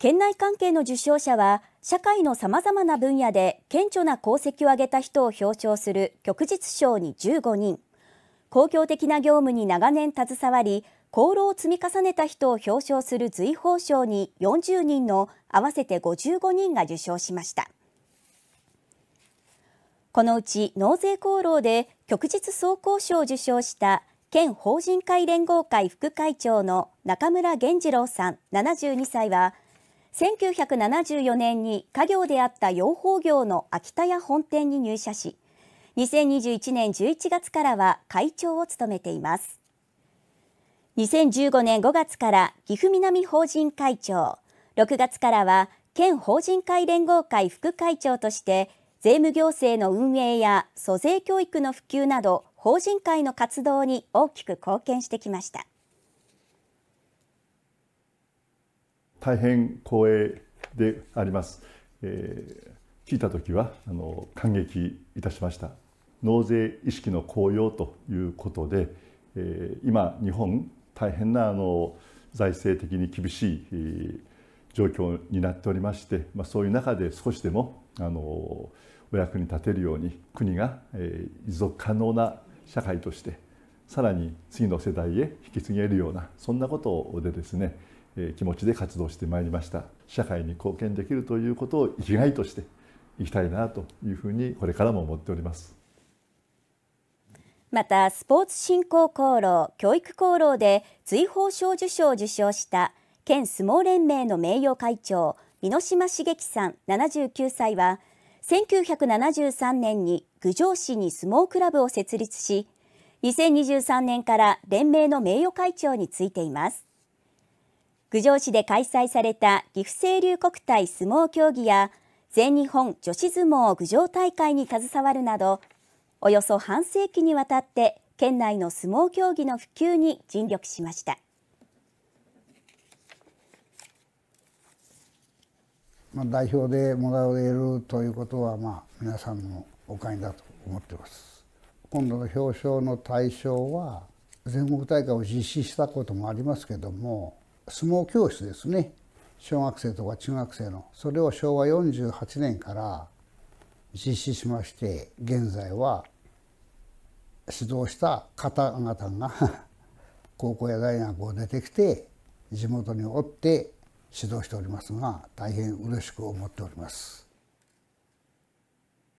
県内関係の受賞者は社会のさまざまな分野で顕著な功績を挙げた人を表彰する旭日賞に15人公共的な業務に長年携わり功労を積み重ねた人を表彰する随宝賞に40人の合わせて55人が受賞しましたこのうち納税功労で旭日総功賞を受賞した県法人会連合会副会長の中村源次郎さん72歳は「1974年に家業であった養蜂業の秋田屋本店に入社し2021年11月からは会長を務めています2015年5月から岐阜南法人会長6月からは県法人会連合会副会長として税務行政の運営や租税教育の普及など法人会の活動に大きく貢献してきました。大変光栄であります。えー、聞いた時はあの感激いたしました。納税意識の高揚ということで、えー、今日本大変なあの財政的に厳しい、えー、状況になっておりまして、まあ、そういう中で少しでもあのお役に立てるように国が、えー、持続可能な社会としてさらに次の世代へ引き継げるようなそんなことでですね気持ちで活動してまいりました社会に貢献できるということを生きがいとしていきたいなというふうにこれからも思っておりますまたスポーツ振興功労教育功労で追放賞受賞を受賞した県相撲連盟の名誉会長箕島茂樹さん79歳は1973年に郡上市に相撲クラブを設立し2023年から連盟の名誉会長についています郡上市で開催された岐阜清流国体相撲競技や全日本女子相撲郡上大会に携わるなどおよそ半世紀にわたって県内の相撲競技の普及に尽力しました。まあ、代表でもらえるということは、まあ、皆さんのおかげだと思ってます。今度の表彰の対象は全国大会を実施したこともありますけれども相撲教室ですね小学生とか中学生のそれを昭和48年から実施しまして現在は指導した方々が 高校や大学を出てきて地元におって指導しておりますが大変嬉しく思っております。